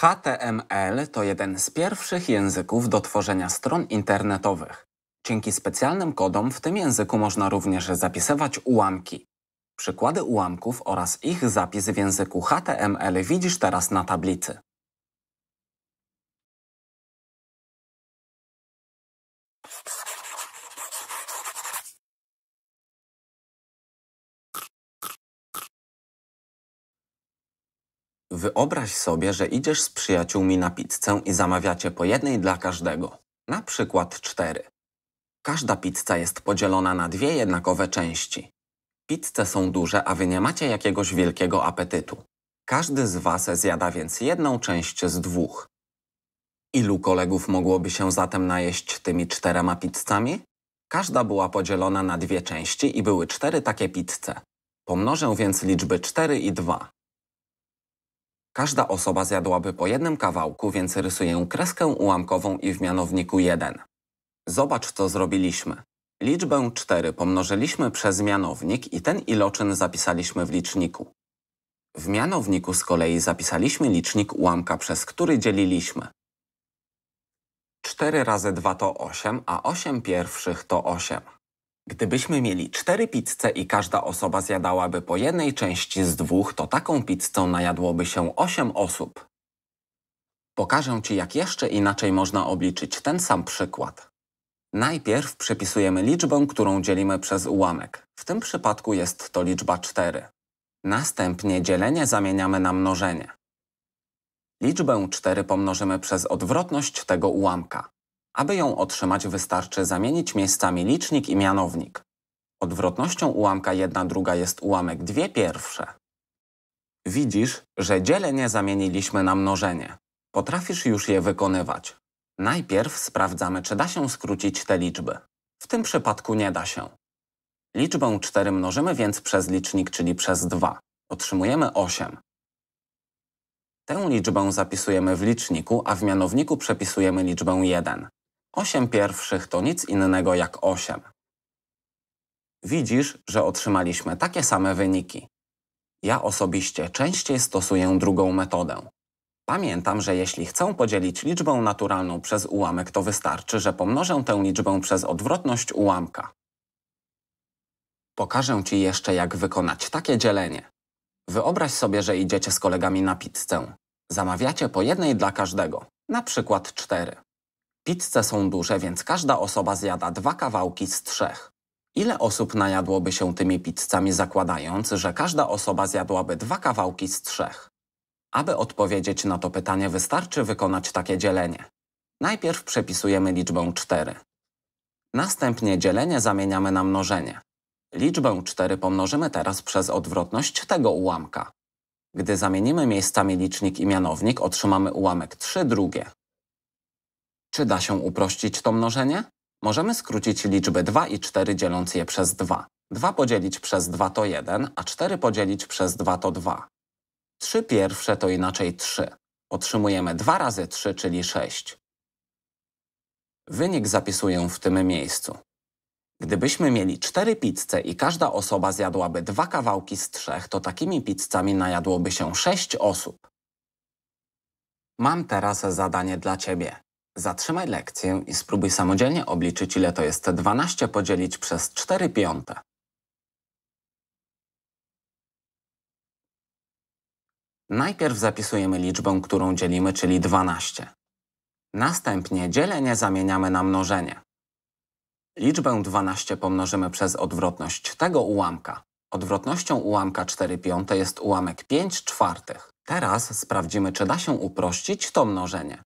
HTML to jeden z pierwszych języków do tworzenia stron internetowych. Dzięki specjalnym kodom w tym języku można również zapisywać ułamki. Przykłady ułamków oraz ich zapis w języku HTML widzisz teraz na tablicy. Wyobraź sobie, że idziesz z przyjaciółmi na pizzę i zamawiacie po jednej dla każdego, na przykład cztery. Każda pizza jest podzielona na dwie jednakowe części. Pizze są duże, a wy nie macie jakiegoś wielkiego apetytu. Każdy z was zjada więc jedną część z dwóch. Ilu kolegów mogłoby się zatem najeść tymi czterema pizzami? Każda była podzielona na dwie części i były cztery takie pizze. Pomnożę więc liczby 4 i 2. Każda osoba zjadłaby po jednym kawałku, więc rysuję kreskę ułamkową i w mianowniku 1. Zobacz, co zrobiliśmy. Liczbę 4 pomnożyliśmy przez mianownik i ten iloczyn zapisaliśmy w liczniku. W mianowniku z kolei zapisaliśmy licznik ułamka, przez który dzieliliśmy. 4 razy 2 to 8, a 8 pierwszych to 8. Gdybyśmy mieli cztery pizze i każda osoba zjadałaby po jednej części z dwóch, to taką pizzą najadłoby się osiem osób. Pokażę Ci, jak jeszcze inaczej można obliczyć ten sam przykład. Najpierw przepisujemy liczbę, którą dzielimy przez ułamek. W tym przypadku jest to liczba 4. Następnie dzielenie zamieniamy na mnożenie. Liczbę 4 pomnożymy przez odwrotność tego ułamka. Aby ją otrzymać wystarczy zamienić miejscami licznik i mianownik. Odwrotnością ułamka 1 druga jest ułamek 2 pierwsze. Widzisz, że dzielenie zamieniliśmy na mnożenie. Potrafisz już je wykonywać. Najpierw sprawdzamy, czy da się skrócić te liczby. W tym przypadku nie da się. Liczbę 4 mnożymy więc przez licznik, czyli przez 2. Otrzymujemy 8. Tę liczbę zapisujemy w liczniku, a w mianowniku przepisujemy liczbę 1. Osiem pierwszych to nic innego jak osiem. Widzisz, że otrzymaliśmy takie same wyniki. Ja osobiście częściej stosuję drugą metodę. Pamiętam, że jeśli chcę podzielić liczbę naturalną przez ułamek, to wystarczy, że pomnożę tę liczbę przez odwrotność ułamka. Pokażę Ci jeszcze, jak wykonać takie dzielenie. Wyobraź sobie, że idziecie z kolegami na pizzę. Zamawiacie po jednej dla każdego, na przykład cztery. Pizze są duże, więc każda osoba zjada dwa kawałki z trzech. Ile osób najadłoby się tymi pizzami, zakładając, że każda osoba zjadłaby dwa kawałki z trzech? Aby odpowiedzieć na to pytanie, wystarczy wykonać takie dzielenie. Najpierw przepisujemy liczbę 4. Następnie dzielenie zamieniamy na mnożenie. Liczbę 4 pomnożymy teraz przez odwrotność tego ułamka. Gdy zamienimy miejscami licznik i mianownik, otrzymamy ułamek 3 drugie. Czy da się uprościć to mnożenie? Możemy skrócić liczby 2 i 4 dzieląc je przez 2. 2 podzielić przez 2 to 1, a 4 podzielić przez 2 to 2. 3 pierwsze to inaczej 3. Otrzymujemy 2 razy 3, czyli 6. Wynik zapisuję w tym miejscu. Gdybyśmy mieli 4 pizze i każda osoba zjadłaby 2 kawałki z 3, to takimi pizzami najadłoby się 6 osób. Mam teraz zadanie dla Ciebie. Zatrzymaj lekcję i spróbuj samodzielnie obliczyć, ile to jest 12 podzielić przez 4 piąte. Najpierw zapisujemy liczbę, którą dzielimy, czyli 12. Następnie dzielenie zamieniamy na mnożenie. Liczbę 12 pomnożymy przez odwrotność tego ułamka. Odwrotnością ułamka 4 piąte jest ułamek 5 czwartych. Teraz sprawdzimy, czy da się uprościć to mnożenie.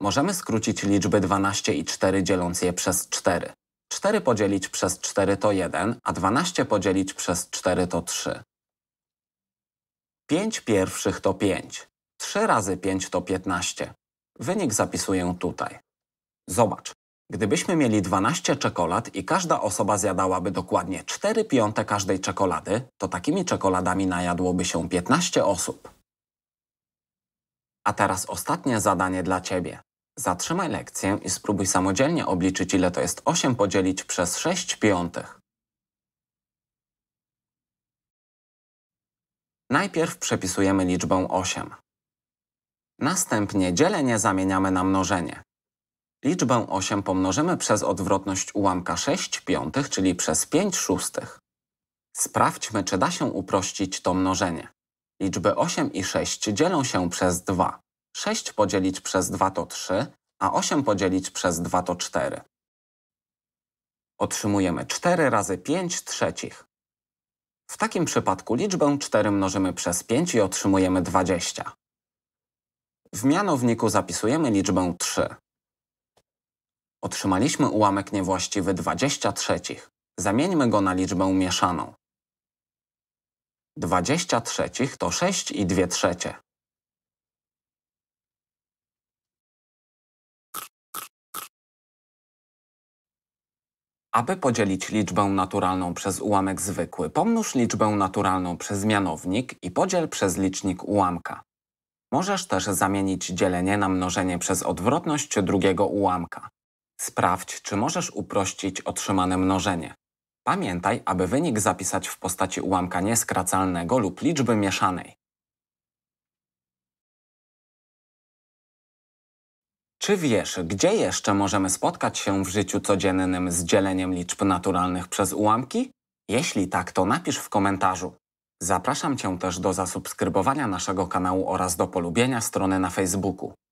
Możemy skrócić liczby 12 i 4 dzieląc je przez 4. 4 podzielić przez 4 to 1, a 12 podzielić przez 4 to 3. 5 pierwszych to 5. 3 razy 5 to 15. Wynik zapisuję tutaj. Zobacz, gdybyśmy mieli 12 czekolad i każda osoba zjadałaby dokładnie 4 piąte każdej czekolady, to takimi czekoladami najadłoby się 15 osób. A teraz ostatnie zadanie dla Ciebie. Zatrzymaj lekcję i spróbuj samodzielnie obliczyć, ile to jest 8 podzielić przez 6 piątych. Najpierw przepisujemy liczbę 8. Następnie dzielenie zamieniamy na mnożenie. Liczbę 8 pomnożymy przez odwrotność ułamka 6 piątych, czyli przez 5 szóstych. Sprawdźmy, czy da się uprościć to mnożenie. Liczby 8 i 6 dzielą się przez 2. 6 podzielić przez 2 to 3, a 8 podzielić przez 2 to 4. Otrzymujemy 4 razy 5 trzecich. W takim przypadku liczbę 4 mnożymy przez 5 i otrzymujemy 20. W mianowniku zapisujemy liczbę 3. Otrzymaliśmy ułamek niewłaściwy 20 trzecich. Zamieńmy go na liczbę mieszaną. 20 trzecich to 6 i 2 trzecie. Aby podzielić liczbę naturalną przez ułamek zwykły, pomnóż liczbę naturalną przez mianownik i podziel przez licznik ułamka. Możesz też zamienić dzielenie na mnożenie przez odwrotność drugiego ułamka. Sprawdź, czy możesz uprościć otrzymane mnożenie. Pamiętaj, aby wynik zapisać w postaci ułamka nieskracalnego lub liczby mieszanej. Czy wiesz, gdzie jeszcze możemy spotkać się w życiu codziennym z dzieleniem liczb naturalnych przez ułamki? Jeśli tak, to napisz w komentarzu. Zapraszam Cię też do zasubskrybowania naszego kanału oraz do polubienia strony na Facebooku.